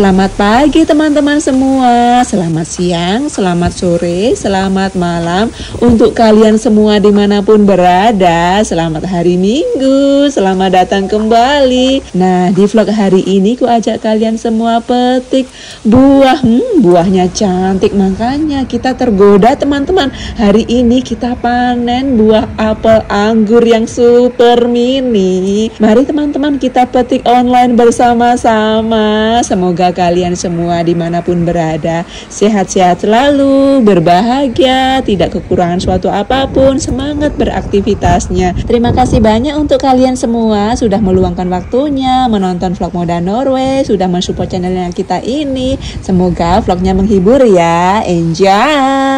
Selamat pagi teman-teman semua, selamat siang, selamat sore, selamat malam Untuk kalian semua dimanapun berada, selamat hari minggu, selamat datang kembali Nah di vlog hari ini ku ajak kalian semua petik buah hmm, Buahnya cantik makanya kita tergoda teman-teman Hari ini kita panen buah apel anggur yang super mini Mari teman-teman kita petik online bersama-sama Semoga kalian semua dimanapun berada sehat-sehat selalu, berbahagia, tidak kekurangan suatu apapun, semangat beraktivitasnya. Terima kasih banyak untuk kalian semua sudah meluangkan waktunya menonton vlog Moda Norway, sudah mensupport channelnya kita ini. Semoga vlognya menghibur ya. Enjoy!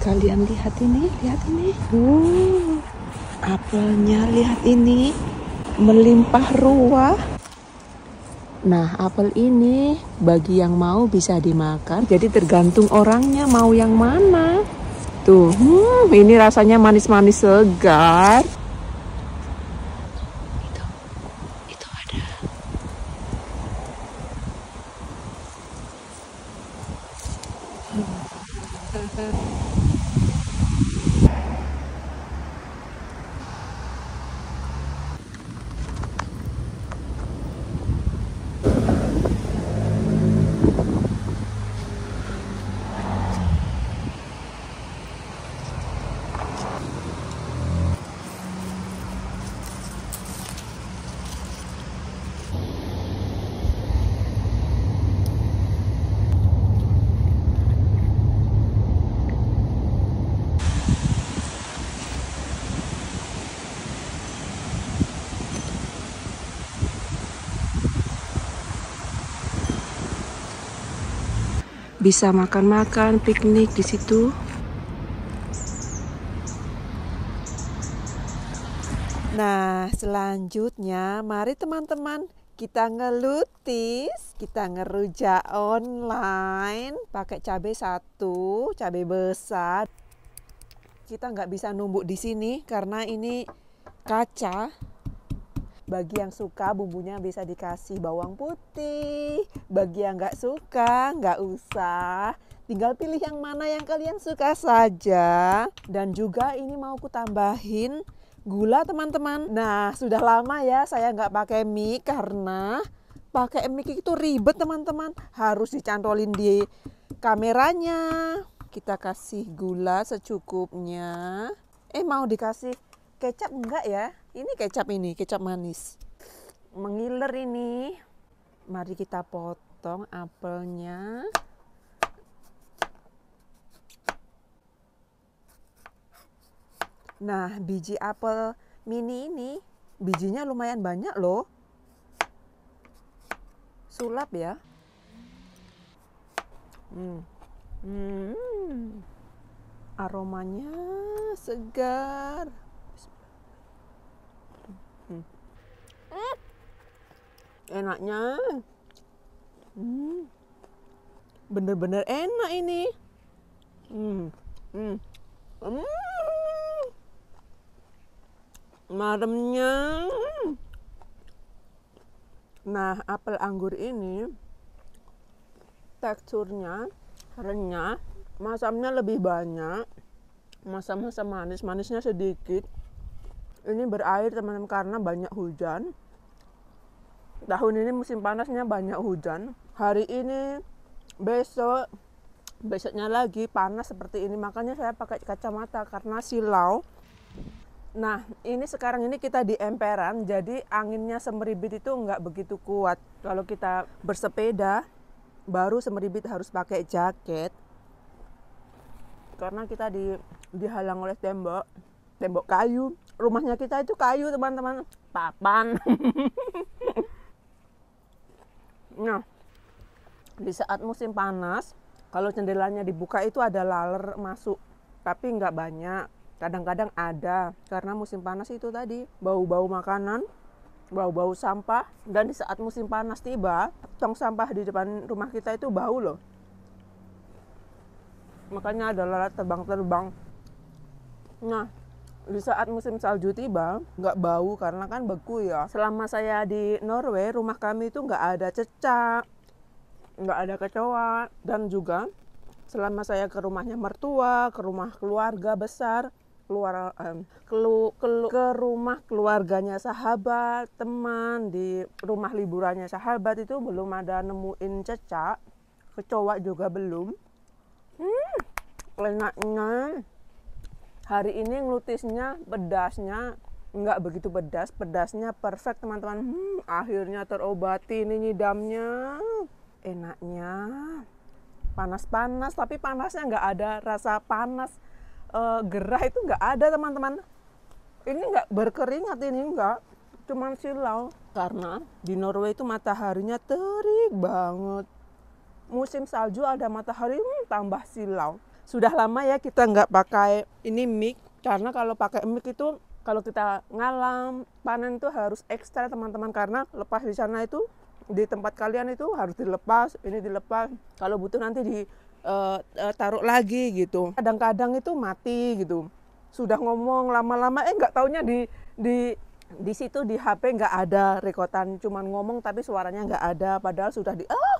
kalian lihat ini lihat ini uh apelnya lihat ini melimpah ruah Nah, apel ini bagi yang mau bisa dimakan. Jadi tergantung orangnya mau yang mana. Tuh, hmm, ini rasanya manis-manis segar. bisa makan-makan piknik di situ Nah, selanjutnya mari teman-teman kita ngelutis, kita ngerujak online pakai cabai satu, cabai besar. Kita nggak bisa numbuk di sini karena ini kaca bagi yang suka bumbunya bisa dikasih bawang putih. Bagi yang nggak suka nggak usah. Tinggal pilih yang mana yang kalian suka saja. Dan juga ini mau ku tambahin gula teman-teman. Nah sudah lama ya saya nggak pakai mie karena pakai mie itu ribet teman-teman. Harus dicantolin di kameranya. Kita kasih gula secukupnya. Eh mau dikasih kecap enggak ya? Ini kecap ini, kecap manis. Mengiler ini. Mari kita potong apelnya. Nah, biji apel mini ini bijinya lumayan banyak loh. Sulap ya. Hmm. Hmm. Aromanya segar. enaknya hmm. bener-bener enak ini hmm. hmm. Hmm. maremnya nah apel anggur ini teksturnya renyah masamnya lebih banyak masam-masam manis manisnya sedikit ini berair teman-teman karena banyak hujan tahun ini musim panasnya banyak hujan hari ini besok besoknya lagi panas seperti ini makanya saya pakai kacamata karena silau Nah, ini sekarang ini kita di emperan, jadi anginnya semeribit itu nggak begitu kuat. Kalau kita bersepeda, baru semeribit harus pakai jaket. Karena kita di, dihalang oleh tembok, tembok kayu. Rumahnya kita itu kayu, teman-teman. Papan. Nah, di saat musim panas, kalau jendelanya dibuka itu ada laler masuk, tapi nggak banyak. Kadang-kadang ada, karena musim panas itu tadi bau-bau makanan, bau-bau sampah, dan di saat musim panas tiba, tong sampah di depan rumah kita itu bau loh. Makanya ada lalat terbang-terbang. Nah, di saat musim salju tiba nggak bau karena kan beku ya selama saya di Norway rumah kami itu nggak ada cecak nggak ada kecoa dan juga selama saya ke rumahnya mertua ke rumah keluarga besar keluar eh, kelu, kelu, ke rumah keluarganya sahabat teman di rumah liburannya sahabat itu belum ada nemuin cecak kecoa juga belum hmm enaknya hari ini ngelutisnya pedasnya nggak begitu pedas pedasnya perfect teman-teman hmm, akhirnya terobati ini nyidamnya enaknya panas-panas tapi panasnya nggak ada rasa panas e, gerah itu nggak ada teman-teman ini nggak berkeringat ini nggak cuman silau karena di Norway itu mataharinya terik banget musim salju ada matahari hmm, tambah silau sudah lama ya kita nggak pakai ini mic karena kalau pakai mic itu kalau kita ngalam panen itu harus ekstra teman-teman karena lepas di sana itu di tempat kalian itu harus dilepas ini dilepas kalau butuh nanti di uh, uh, taruh lagi gitu kadang-kadang itu mati gitu sudah ngomong lama-lama eh nggak taunya di di di situ di HP nggak ada rekotan cuman ngomong tapi suaranya nggak ada padahal sudah di oh,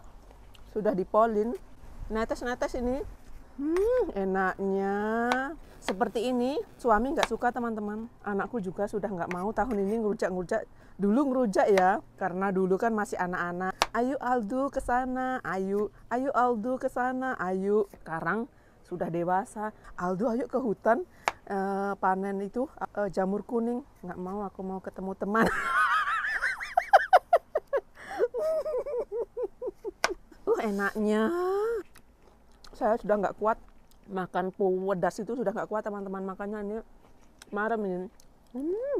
sudah dipolin netes netes ini Hmm, enaknya. Seperti ini, suami nggak suka teman-teman. Anakku juga sudah nggak mau tahun ini ngerujak-ngerujak. Dulu ngerujak ya, karena dulu kan masih anak-anak. ayu Aldo ke sana, ayu ayu Aldo ke sana, ayo. Sekarang sudah dewasa. Aldo ayo ke hutan e, panen itu e, jamur kuning. Nggak mau, aku mau ketemu teman. uh, enaknya saya sudah nggak kuat makan pedas itu sudah nggak kuat teman-teman makannya ini marem ini hmm.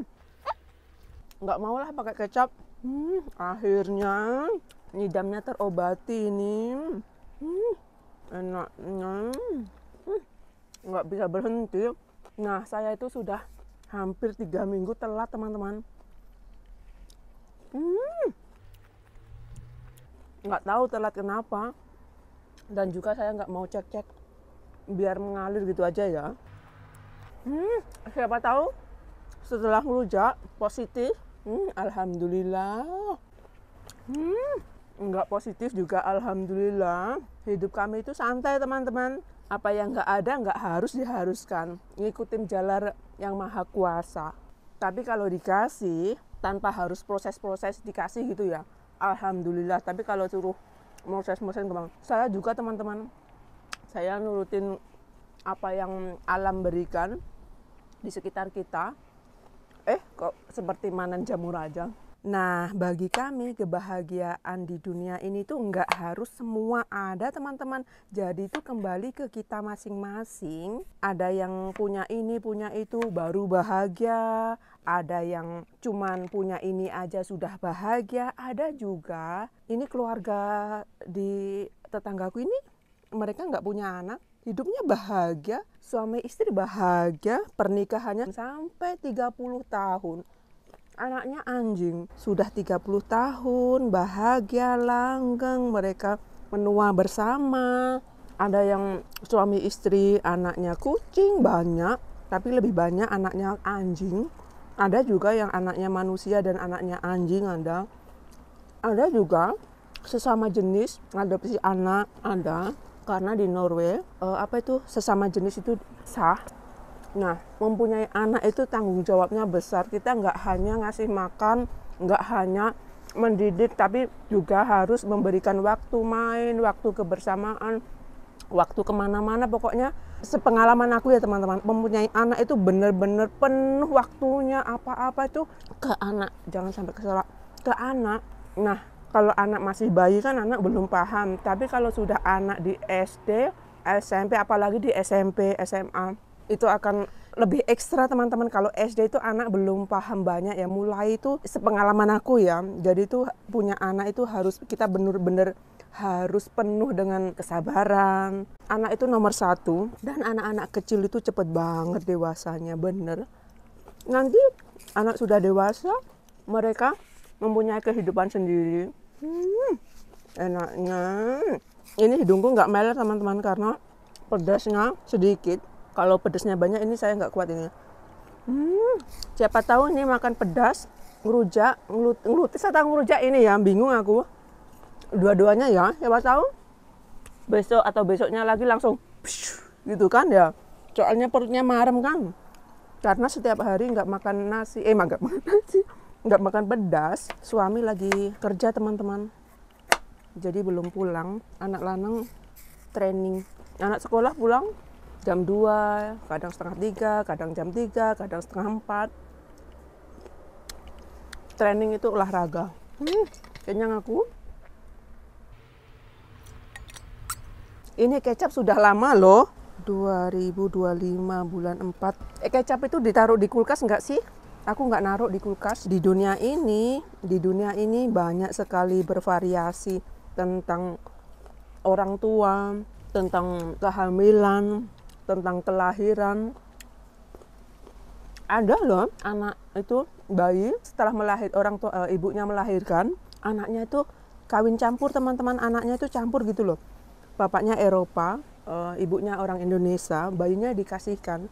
nggak mau lah pakai kecap hmm. akhirnya nidamnya terobati ini hmm. enaknya hmm. nggak bisa berhenti nah saya itu sudah hampir tiga minggu telat teman-teman hmm. tahu telat kenapa dan juga saya nggak mau cek-cek biar mengalir gitu aja ya hmm, siapa tahu setelah rujak positif hmm, alhamdulillah hmm, nggak positif juga alhamdulillah hidup kami itu santai teman-teman apa yang nggak ada nggak harus diharuskan ngikutin jalar yang maha kuasa tapi kalau dikasih tanpa harus proses-proses dikasih gitu ya alhamdulillah tapi kalau suruh proses-proses kembang saya juga teman-teman saya nurutin apa yang alam berikan di sekitar kita eh kok seperti manan jamur aja Nah, bagi kami kebahagiaan di dunia ini tuh nggak harus semua ada teman-teman. Jadi itu kembali ke kita masing-masing. Ada yang punya ini, punya itu baru bahagia. Ada yang cuman punya ini aja sudah bahagia. Ada juga ini keluarga di tetanggaku ini mereka nggak punya anak hidupnya bahagia, suami istri bahagia, pernikahannya sampai 30 tahun anaknya anjing sudah 30 tahun bahagia langgeng mereka menua bersama ada yang suami istri anaknya kucing banyak tapi lebih banyak anaknya anjing ada juga yang anaknya manusia dan anaknya anjing ada ada juga sesama jenis adopsi anak ada karena di Norway eh, apa itu sesama jenis itu sah Nah, mempunyai anak itu tanggung jawabnya besar. Kita nggak hanya ngasih makan, nggak hanya mendidik, tapi juga harus memberikan waktu main, waktu kebersamaan, waktu kemana-mana. Pokoknya sepengalaman aku ya teman-teman, mempunyai anak itu benar-benar penuh waktunya apa-apa itu ke anak. Jangan sampai kesalah ke anak. Nah, kalau anak masih bayi kan anak belum paham, tapi kalau sudah anak di SD, SMP apalagi di SMP, SMA itu akan lebih ekstra teman-teman kalau SD itu anak belum paham banyak ya mulai itu sepengalaman aku ya jadi itu punya anak itu harus kita benar-benar harus penuh dengan kesabaran anak itu nomor satu dan anak-anak kecil itu cepet banget dewasanya bener nanti anak sudah dewasa mereka mempunyai kehidupan sendiri hmm, enaknya ini hidungku nggak meler teman-teman karena pedasnya sedikit kalau pedasnya banyak ini saya nggak kuat ini hmm, siapa tahu ini makan pedas ngerujak ngelut, ngelutis atau ngerujak ini ya bingung aku dua-duanya ya siapa tahu besok atau besoknya lagi langsung gitu kan ya soalnya perutnya marem kan karena setiap hari nggak makan nasi eh nggak makan nasi nggak makan pedas suami lagi kerja teman-teman jadi belum pulang anak lanang training anak sekolah pulang jam 2, kadang setengah 3, kadang jam 3, kadang setengah 4. Training itu olahraga. Hmm, kenyang aku. Ini kecap sudah lama loh. 2025 bulan 4. Eh, kecap itu ditaruh di kulkas nggak sih? Aku nggak naruh di kulkas. Di dunia ini, di dunia ini banyak sekali bervariasi tentang orang tua, tentang kehamilan, tentang kelahiran ada loh anak itu bayi setelah melahir orang tua e, ibunya melahirkan anaknya itu kawin campur teman-teman anaknya itu campur gitu loh bapaknya Eropa e, ibunya orang Indonesia bayinya dikasihkan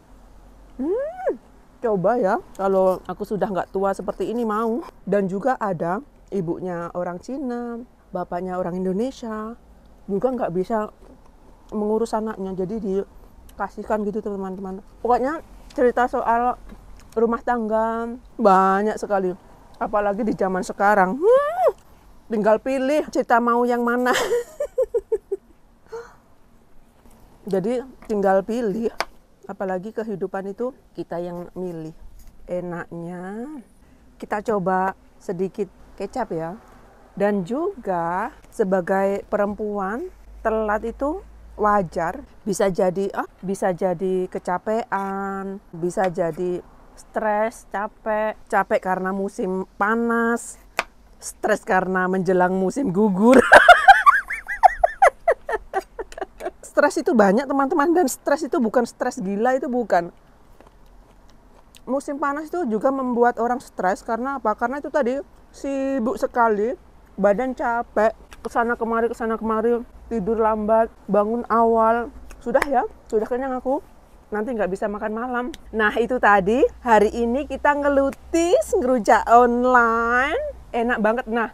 hmm, coba ya kalau aku sudah nggak tua seperti ini mau dan juga ada ibunya orang Cina bapaknya orang Indonesia juga nggak bisa mengurus anaknya jadi di kasihkan gitu teman-teman pokoknya cerita soal rumah tangga banyak sekali apalagi di zaman sekarang hmm, tinggal pilih cerita mau yang mana jadi tinggal pilih apalagi kehidupan itu kita yang milih enaknya kita coba sedikit kecap ya dan juga sebagai perempuan telat itu wajar bisa jadi ah, bisa jadi kecapean bisa jadi stres capek capek karena musim panas stres karena menjelang musim gugur stres itu banyak teman-teman dan stres itu bukan stres gila itu bukan musim panas itu juga membuat orang stres karena apa karena itu tadi sibuk sekali badan capek kesana kemari kesana kemari tidur lambat bangun awal sudah ya sudah kenyang aku nanti nggak bisa makan malam. Nah itu tadi hari ini kita ngelutis ngerujak online, enak banget. Nah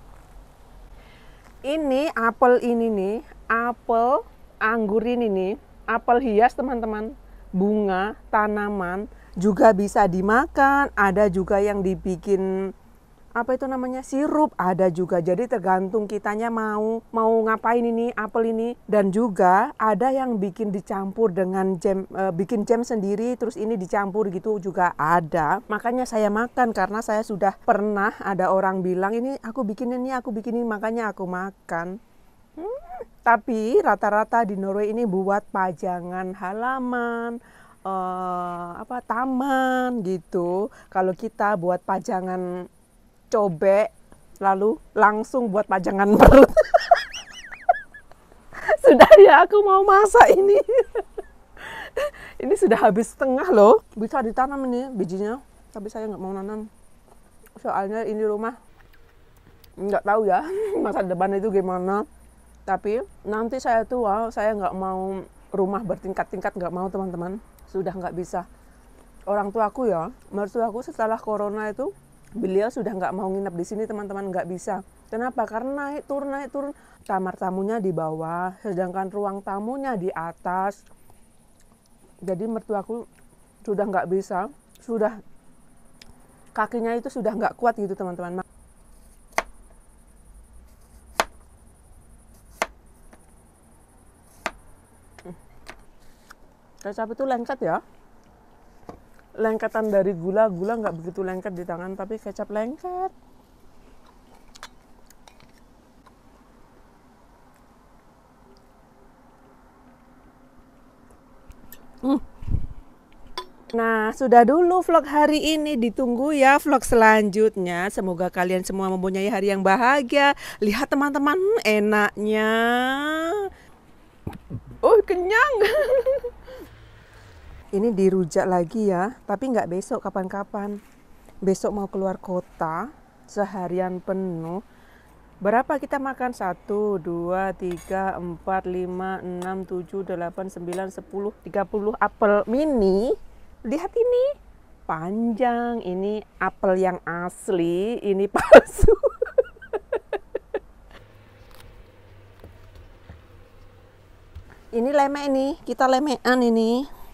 ini apel ini nih, apel anggur ini nih, apel hias teman-teman, bunga tanaman juga bisa dimakan. Ada juga yang dibikin apa itu namanya sirup ada juga jadi tergantung kitanya mau mau ngapain ini apel ini dan juga ada yang bikin dicampur dengan jam e, bikin jam sendiri terus ini dicampur gitu juga ada makanya saya makan karena saya sudah pernah ada orang bilang ini aku bikin ini aku bikin ini makanya aku makan hmm, tapi rata-rata di Norway ini buat pajangan halaman uh, apa taman gitu. Kalau kita buat pajangan cobek, lalu langsung buat pajangan perut. sudah ya, aku mau masak ini. ini sudah habis setengah loh. Bisa ditanam ini bijinya, tapi saya nggak mau nanam. Soalnya ini rumah nggak tahu ya masa depan itu gimana. Tapi nanti saya tua, saya nggak mau rumah bertingkat-tingkat, nggak mau teman-teman. Sudah nggak bisa. Orang tuaku ya, mertuaku setelah corona itu beliau sudah nggak mau nginep di sini teman-teman nggak bisa kenapa karena naik turun naik turun kamar tamunya di bawah sedangkan ruang tamunya di atas jadi mertuaku sudah nggak bisa sudah kakinya itu sudah nggak kuat gitu teman-teman kecap itu lengket ya lengketan dari gula gula nggak begitu lengket di tangan tapi kecap lengket hmm. Nah, sudah dulu vlog hari ini. Ditunggu ya vlog selanjutnya. Semoga kalian semua mempunyai hari yang bahagia. Lihat teman-teman, enaknya. Oh, kenyang. ini dirujak lagi ya tapi nggak besok kapan-kapan besok mau keluar kota seharian penuh Berapa kita makan? satu, dua, tiga, empat, lima, enam, tujuh, delapan, sembilan, sepuluh, tiga puluh apel mini. Lihat ini, panjang. Ini apel yang asli, ini palsu. ini lemek nih, kita lemekan ini.